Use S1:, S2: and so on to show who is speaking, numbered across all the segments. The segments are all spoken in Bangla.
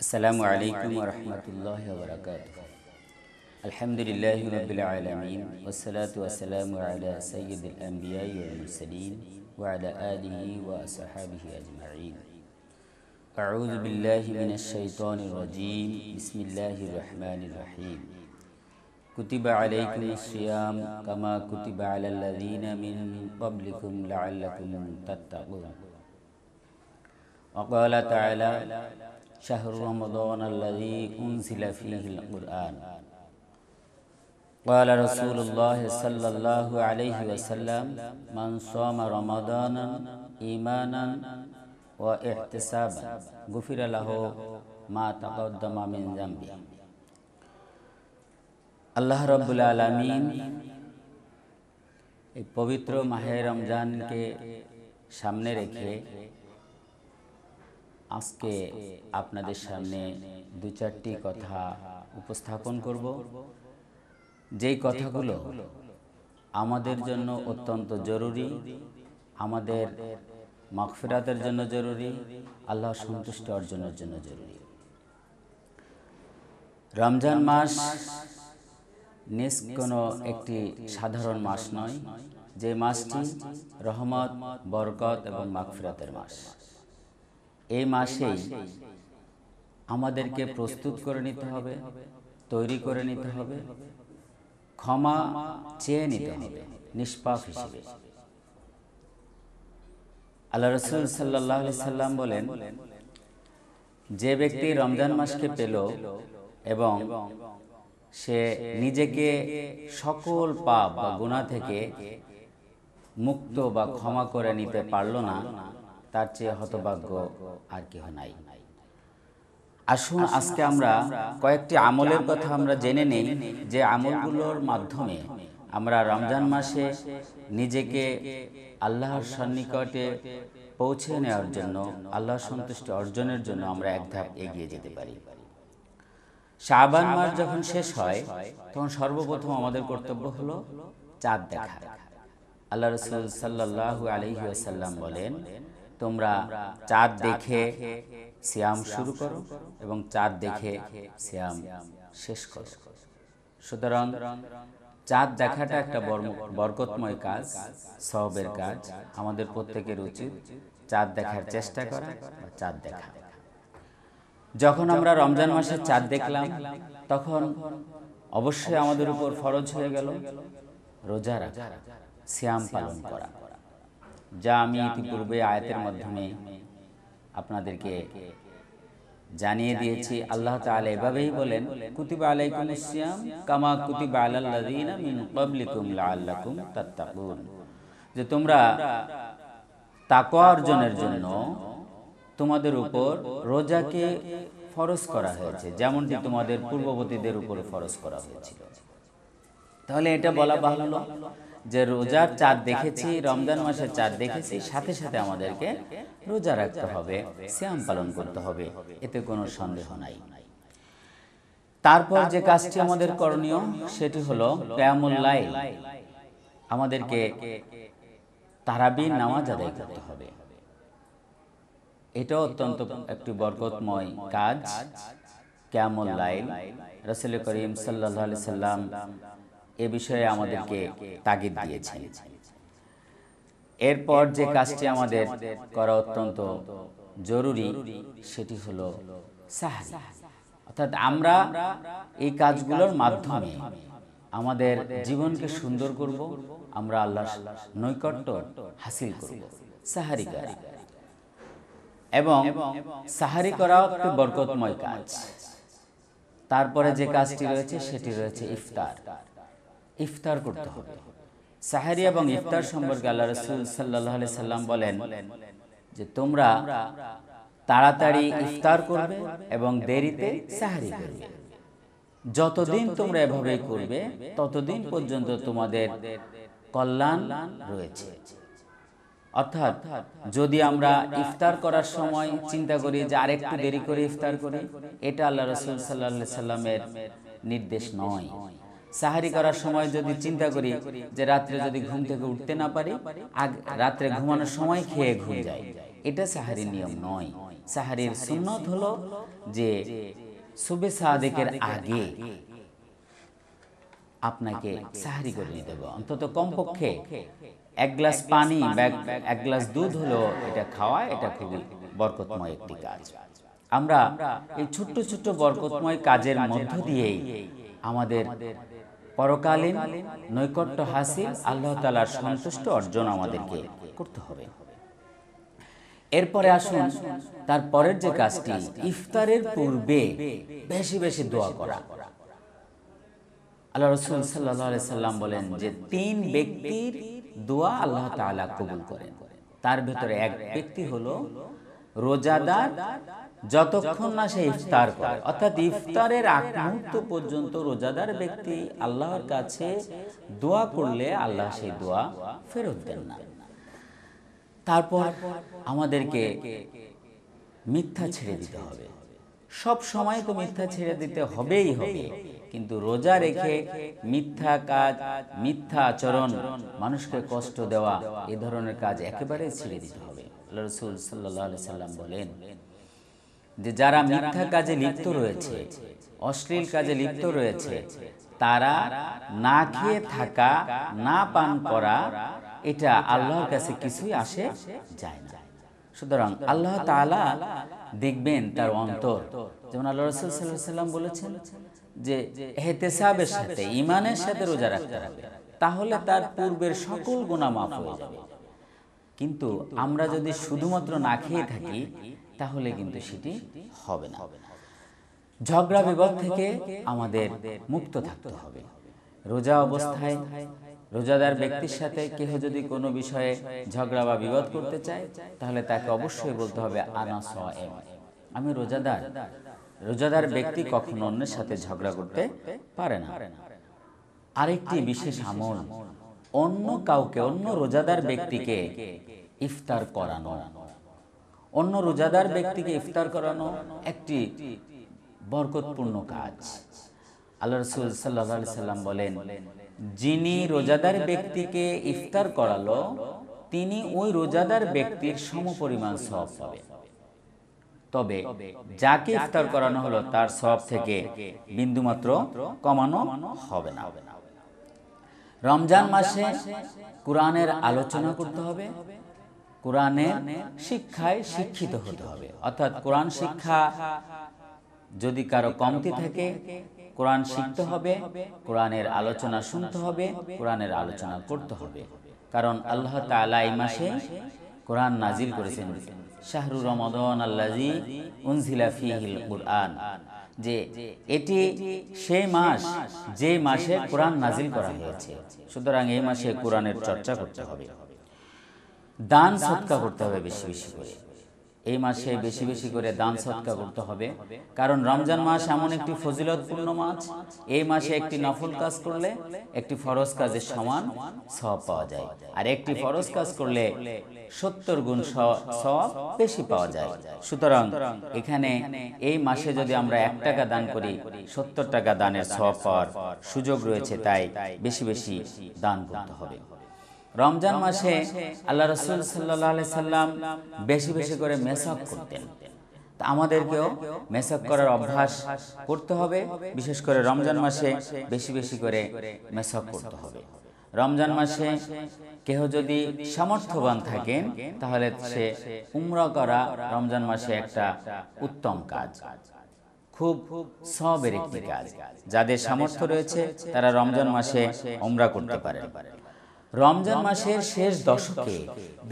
S1: السلام عليكم ورحمة الله وبركاته الحمد لله رب العالمين والصلاة والسلام على سيد الأنبياء والمرسلين وعلى آله وأصحابه أجمعين أعوذ بالله من الشيطان الرجيم بسم الله الرحمن الرحيم كتب عليكم الصيام كما كتب على الذين من قبلكم لعلكم تتقون وقال تعالى شهر رمضان الذي أنزل فيه القرآن قال رسول الله صلى الله عليه وسلم من صام رمضان إيمانا واحتسابا غفر له ما تقدم من ذنبه الله رب العالمين পবিত্র মাহে রমজানকে সামনে রেখে আজকে আপনাদের সামনে দু চারটি কথা উপস্থাপন করব যেই কথাগুলো আমাদের জন্য অত্যন্ত জরুরি আমাদের মাগফিরাতের জন্য জরুরি আল্লাহ সন্তুষ্ট অর্জনের জন্য জরুরি রমজান মাস নিজ কোনো একটি সাধারণ মাস নয় যে মাসটি রহমত বরকত এবং মাগফিরাতের মাস এই মাসেই আমাদেরকে প্রস্তুত করে নিতে হবে তৈরি করে নিতে হবে ক্ষমা চেয়ে নিতে হবে নিষ্পাপ হিসেবে আল্লাহ রসুল সাল্লাহ সাল্লাম বলেন যে ব্যক্তি রমজান মাসকে পেল এবং সে নিজেকে সকল পাপ বা গুণা থেকে মুক্ত বা ক্ষমা করে নিতে পারল না তার চেয়ে হতভাগ্য আর কেহ নাই আসুন আজকে আমরা কয়েকটি আমলের কথা আমরা জেনে নিই যে আমলগুলোর মাধ্যমে আমরা রমজান মাসে নিজেকে আল্লাহর সন্নিকটে পৌঁছে নেওয়ার জন্য আল্লাহ সন্তুষ্টি অর্জনের জন্য আমরা এক ধাপ এগিয়ে যেতে পারি শাহবান মাস যখন শেষ হয় তখন সর্বপ্রথম আমাদের কর্তব্য হলো চাঁদ দেখা আল্লাহ রসুল সাল্লাহ আলহিউসাল্লাম বলেন তোমরা চাঁদ দেখে শ্যাম শুরু করো এবং চাঁদ দেখে শ্যাম শেষ করো সুতরাং চাঁদ দেখাটা একটা বরকতময় কাজ সবের কাজ আমাদের প্রত্যেকের উচিত চাঁদ দেখার চেষ্টা করা বা চাঁদ দেখা যখন আমরা রমজান মাসে চাঁদ দেখলাম তখন অবশ্যই আমাদের উপর ফরজ হয়ে গেল রোজা রাখা শ্যাম পালন করা যা আমি ইতিপূর্বে আয়াতের মাধ্যমে আপনাদেরকে জানিয়ে দিয়েছি আল্লাহ তাআলা এভাবেই বলেন কুতিবা আলাইকুম কামা কুতিবা আলাল যে তোমরা তাকোয়া অর্জনের জন্য তোমাদের উপর রোজাকে ফরজ করা হয়েছে যেমনটি তোমাদের পূর্ববর্তীদের উপর ফরজ করা হয়েছিল তাহলে এটা বলা ভালো যে রোজার চাঁদ দেখেছি রমজান মাসের চাঁদ দেখেছি সাথে সাথে আমাদেরকে রোজা রাখতে হবে শ্যাম পালন করতে হবে এতে কোনো সন্দেহ নাই তারপর যে কাজটি আমাদের করণীয় সেটি হলো ক্যামুল্লাই আমাদেরকে তারাবি নামাজ আদায় করতে হবে এটা অত্যন্ত একটি বরকতময় কাজ ক্যামুল্লাইল রসুল করিম সাল্লা সাল্লাম এ বিষয়ে আমাদেরকে তাগিদ দিয়েছেন এরপর যে কাজটি আমাদের করা অত্যন্ত জরুরি সেটি হলো অর্থাৎ আমরা এই কাজগুলোর মাধ্যমে আমাদের জীবনকে সুন্দর করব আমরা আল্লাহ নৈকট্য হাসিল করব সাহারি এবং সাহারি করা একটি বরকতময় কাজ তারপরে যে কাজটি রয়েছে সেটি রয়েছে ইফতার ইফতার করতে হবে সাহারি এবং ইফতার সম্পর্কে আল্লাহ রসুল সাল্লাহ সাল্লাম বলেন যে তোমরা তাড়াতাড়ি ইফতার করবে এবং দেরিতে সাহারি করবে যতদিন তোমরা এভাবে করবে ততদিন পর্যন্ত তোমাদের কল্যাণ রয়েছে অর্থাৎ যদি আমরা ইফতার করার সময় চিন্তা করি যে আরেকটু দেরি করে ইফতার করি এটা আল্লাহ রসুল সাল্লাহ সাল্লামের নির্দেশ নয় সাহারি করার সময় যদি চিন্তা করি যে রাত্রে যদি ঘুম থেকে উঠতে না পারি আগ রাত্রে ঘুমানোর সময় খেয়ে ঘুম যায় এটা সাহারির নিয়ম নয় সাহারির সুন্নত হলো যে সুবে সাদেকের আগে আপনাকে সাহারি করে নিতে হবে অন্তত কমপক্ষে এক গ্লাস পানি বা এক গ্লাস দুধ হলো এটা খাওয়া এটা খুবই বরকতময় একটি কাজ আমরা এই ছোট্ট ছোট্ট বরকতময় কাজের মধ্য দিয়েই আমাদের পরকালীন নৈকট্য হাসিল আল্লাহ তালার সন্তুষ্ট অর্জন আমাদেরকে করতে হবে এরপরে আসুন তার পরের যে কাজটি ইফতারের পূর্বে বেশি বেশি দোয়া করা আল্লাহ রসুল সাল্লাহ সাল্লাম বলেন যে তিন ব্যক্তির দোয়া আল্লাহ তালা কবুল করেন তার ভেতরে এক ব্যক্তি হলো রোজাদার যতক্ষণ না সে ইফতার করে অর্থাৎ ইফতারের আগ মুহূর্ত পর্যন্ত রোজাদার ব্যক্তি আল্লাহর কাছে দোয়া করলে আল্লাহ সেই দোয়া ফেরত দেন না তারপর আমাদেরকে মিথ্যা ছেড়ে দিতে হবে সব সময় তো মিথ্যা ছেড়ে দিতে হবেই হবে কিন্তু রোজা রেখে মিথ্যা কাজ মিথ্যা আচরণ মানুষকে কষ্ট দেওয়া এ ধরনের কাজ একেবারে ছেড়ে দিতে হবে আল্লাহ রসুল সাল্লাহ সাল্লাম বলেন যে যারা মিথ্যা কাজে লিপ্ত রয়েছে অশ্লীল কাজে লিপ্ত রয়েছে তারা না খেয়ে থাকা না পান করা এটা আল্লাহর কাছে কিছুই আসে যায় না সুতরাং আল্লাহ তালা দেখবেন তার অন্তর যেমন আল্লাহ রসুল সাল্লাম বলেছেন যে হেতেসাবের সাথে ইমানের সাথে রোজা রাখতে হবে তাহলে তার পূর্বের সকল গুণা মাফ হয়ে যাবে কিন্তু আমরা যদি শুধুমাত্র না খেয়ে থাকি তাহলে কিন্তু সেটি হবে না ঝগড়া বিবাদ থেকে আমাদের মুক্ত থাকতে হবে রোজা অবস্থায় রোজাদার ব্যক্তির সাথে কেহ যদি কোনো বিষয়ে ঝগড়া বা বিবাদ করতে চায় তাহলে তাকে অবশ্যই বলতে হবে আনা স এম আমি রোজাদার রোজাদার ব্যক্তি কখনো অন্যের সাথে ঝগড়া করতে পারে না আরেকটি বিশেষ আমল অন্য কাউকে অন্য রোজাদার ব্যক্তিকে ইফতার করানো অন্য রোজাদার ব্যক্তিকে ইফতার করানো একটি বরকতপূর্ণ কাজ আল্লাহ রসুল সাল্লা সাল্লাম বলেন যিনি রোজাদার ব্যক্তিকে ইফতার করালো তিনি ওই রোজাদার ব্যক্তির সম পরিমাণ সব পাবেন তবে যাকে ইফতার করানো হলো তার সব থেকে বিন্দুমাত্র কমানো হবে না রমজান মাসে কোরআনের আলোচনা করতে হবে কোরআনের শিক্ষায় শিক্ষিত হতে হবে অর্থাৎ কোরআন শিক্ষা যদি কারো কমতি থাকে কোরআন শিখতে হবে কোরআনের আলোচনা শুনতে হবে কোরআনের আলোচনা করতে হবে কারণ আল্লাহ তালা এই মাসে কোরআন নাজিল করেছেন শাহরু রমদন আল্লাজি উনজিলা ফিহিল কোরআন যে এটি সেই মাস যে মাসে কোরআন নাজিল করা হয়েছে সুতরাং এই মাসে কোরআনের চর্চা করতে হবে দান সৎকা করতে হবে বেশি বেশি করে এই মাসে বেশি বেশি করে দান সৎকা করতে হবে কারণ রমজান মাস এমন একটি ফজিলতপূর্ণ মাস এই মাসে একটি নফল কাজ করলে একটি ফরজ কাজের সমান সব পাওয়া যায় আর একটি ফরজ কাজ করলে সত্তর গুণ সব বেশি পাওয়া যায় সুতরাং এখানে এই মাসে যদি আমরা এক টাকা দান করি সত্তর টাকা দানের সব পাওয়ার সুযোগ রয়েছে তাই বেশি বেশি দান করতে হবে রমজান মাসে আল্লাহ রসুল সাল্লাহ সাল্লাম বেশি বেশি করে মেসক করতেন তা আমাদেরকেও মেসক করার অভ্যাস করতে হবে বিশেষ করে রমজান মাসে বেশি বেশি করে মেসক করতে হবে রমজান মাসে কেহ যদি সামর্থ্যবান থাকেন তাহলে সে উমরা করা রমজান মাসে একটা উত্তম কাজ খুব সবের একটি কাজ যাদের সামর্থ্য রয়েছে তারা রমজান মাসে উমরা করতে পারে রমজান মাসের শেষ দশকে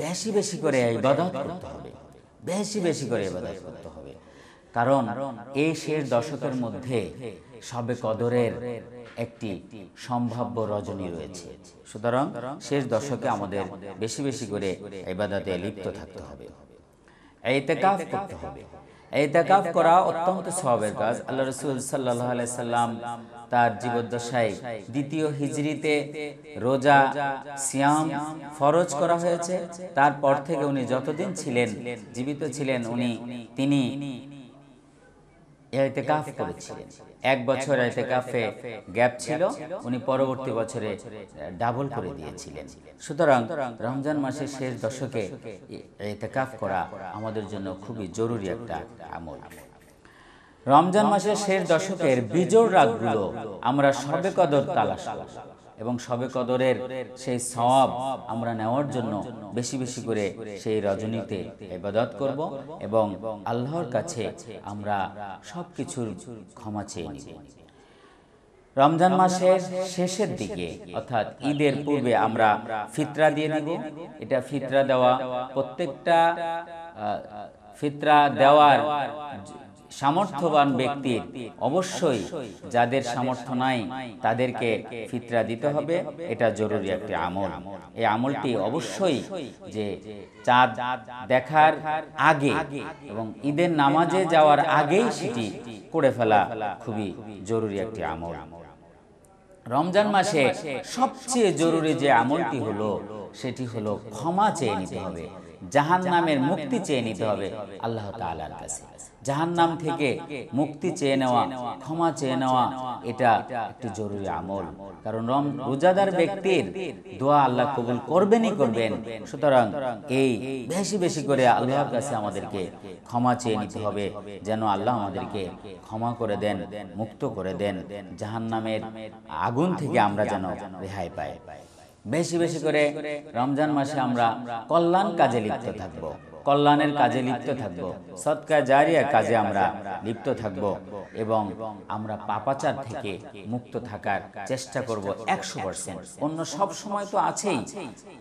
S1: বেশি বেশি করে ইবাদত করতে হবে বেশি বেশি করে ইবাদত করতে হবে কারণ এই শেষ দশকের মধ্যে সবে কদরের একটি সম্ভাব্য রজনী রয়েছে সুতরাং শেষ দশকে আমাদের বেশি বেশি করে ইবাদতে লিপ্ত থাকতে হবে এতেকাফ করতে হবে এতেকাফ করা অত্যন্ত সবের কাজ আল্লাহ রসুল সাল্লাহ আলাই সাল্লাম তার জীবদ্দশায় দ্বিতীয় হিজড়িতে রোজা সিয়াম ফরজ করা হয়েছে তারপর থেকে উনি যতদিন ছিলেন জীবিত ছিলেন উনি তিনি এক বছর এতেকাফে গ্যাপ ছিল উনি পরবর্তী বছরে ডাবল করে দিয়েছিলেন সুতরাং রমজান মাসের শেষ দশকে এতেকাফ করা আমাদের জন্য খুবই জরুরি একটা আমল রমজান মাসের শেষ দশকের বিজোড় রাগগুলো আমরা সবে কদর তালাশ এবং সবে কদরের সেই সব আমরা নেওয়ার জন্য বেশি বেশি করে সেই রজনীতে এবাদত করব এবং আল্লাহর কাছে আমরা সব কিছুর ক্ষমা চেয়ে নিব রমজান মাসের শেষের দিকে অর্থাৎ ঈদের পূর্বে আমরা ফিতরা দিয়ে দিব এটা ফিতরা দেওয়া প্রত্যেকটা ফিতরা দেওয়ার সামর্থ্যবান ব্যক্তির অবশ্যই যাদের সামর্থ্য নাই তাদেরকে ফিতরা দিতে হবে এটা জরুরি একটি আমল এই আমলটি অবশ্যই যে চাঁদ দেখার আগে এবং ঈদের নামাজে যাওয়ার আগেই সেটি করে ফেলা খুবই জরুরি একটি আমল রমজান মাসে সবচেয়ে জরুরি যে আমলটি হলো সেটি হলো ক্ষমা চেয়ে নিতে হবে জাহান নামের মুক্তি চেয়ে নিতে হবে আল্লাহ তালার কাছে জাহান নাম থেকে মুক্তি চেয়ে নেওয়া ক্ষমা চেয়ে নেওয়া এটা একটি জরুরি আমল কারণ রোজাদার ব্যক্তির দোয়া আল্লাহ কবুল করবেনই করবেন সুতরাং এই বেশি বেশি করে আল্লাহর কাছে আমাদেরকে ক্ষমা চেয়ে নিতে হবে যেন আল্লাহ আমাদেরকে ক্ষমা করে দেন মুক্ত করে দেন জাহান নামের আগুন থেকে আমরা যেন রেহাই পাই বেশি বেশি করে রমজান মাসে আমরা কল্যাণ কাজে লিপ্ত থাকব। কল্যাণের কাজে লিপ্ত থাকব। সৎকার জারিয়া কাজে আমরা লিপ্ত থাকব এবং আমরা পাপাচার থেকে মুক্ত থাকার চেষ্টা করব একশো পার্সেন্ট অন্য সব সময় তো আছেই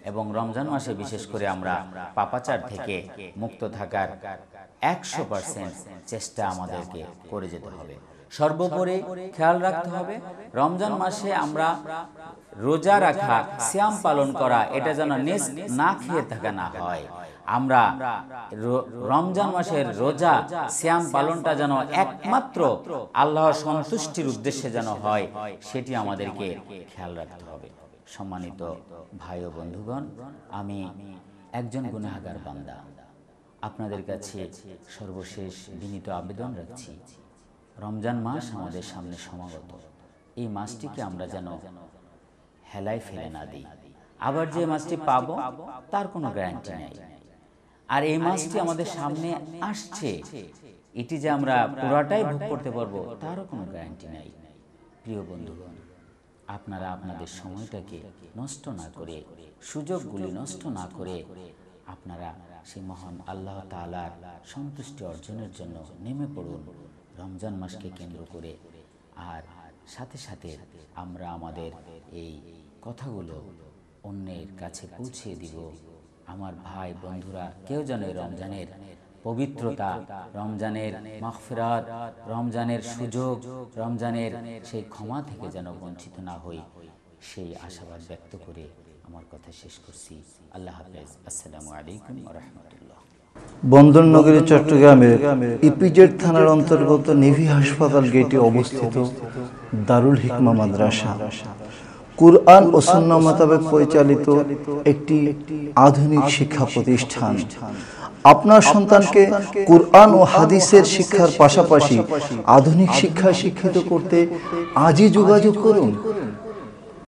S1: এবং রমজান মাসে বিশেষ করে আমরা পাপাচার থেকে মুক্ত থাকার একশো পার্সেন্ট চেষ্টা আমাদেরকে করে যেতে হবে সর্বোপরি খেয়াল রাখতে হবে রমজান মাসে আমরা রোজা রাখা শ্যাম পালন করা এটা যেন নেস না খেয়ে থাকা না হয় আমরা রমজান মাসের রোজা শ্যাম পালনটা যেন একমাত্র আল্লাহর সন্তুষ্টির উদ্দেশ্যে যেন হয় সেটি আমাদেরকে খেয়াল রাখতে হবে সম্মানিত ভাই ও বন্ধুগণ আমি একজন গুণাহাগার বান্দা আপনাদের কাছে সর্বশেষ বিনীত আবেদন রাখছি রমজান মাস আমাদের সামনে সমাগত এই মাসটিকে আমরা যেন হেলায় ফেলে না দিই আবার যে মাসটি পাবো তার কোনো গ্যারান্টি নেই আর এই মাসটি আমাদের সামনে আসছে এটি যে আমরা পুরাটাই ভোগ করতে পারবো তারও কোনো গ্যারান্টি নেই প্রিয় বন্ধুগণ আপনারা আপনাদের সময়টাকে নষ্ট না করে সুযোগগুলি নষ্ট না করে আপনারা সেই মহান আল্লাহ তালার সন্তুষ্টি অর্জনের জন্য নেমে পড়ুন রমজান মাসকে কেন্দ্র করে আর সাথে সাথে আমরা আমাদের এই কথাগুলো অন্যের কাছে পৌঁছে দিব আমার ভাই বন্ধুরা কেউ যেন রমজানের পবিত্রতা রমজানের মাহফিরাত রমজানের সুযোগ রমজানের সেই ক্ষমা থেকে যেন বঞ্চিত না হই সেই আশাবাদ ব্যক্ত করে আমার কথা শেষ করছি আল্লাহ হাফেজ আসসালামু আলাইকুম রহমতুল্লাহ বন্দরনগরী চট্টগ্রামের ইপিজেড থানার অন্তর্গত নেভি হাসপাতাল গেটে অবস্থিত দারুল হিকমা মাদ্রাসা কুরআন ও সুন্না মোতাবেক পরিচালিত একটি আধুনিক শিক্ষা প্রতিষ্ঠান আপনার সন্তানকে কুরআন ও হাদিসের শিক্ষার পাশাপাশি আধুনিক শিক্ষায় শিক্ষিত করতে আজই যোগাযোগ করুন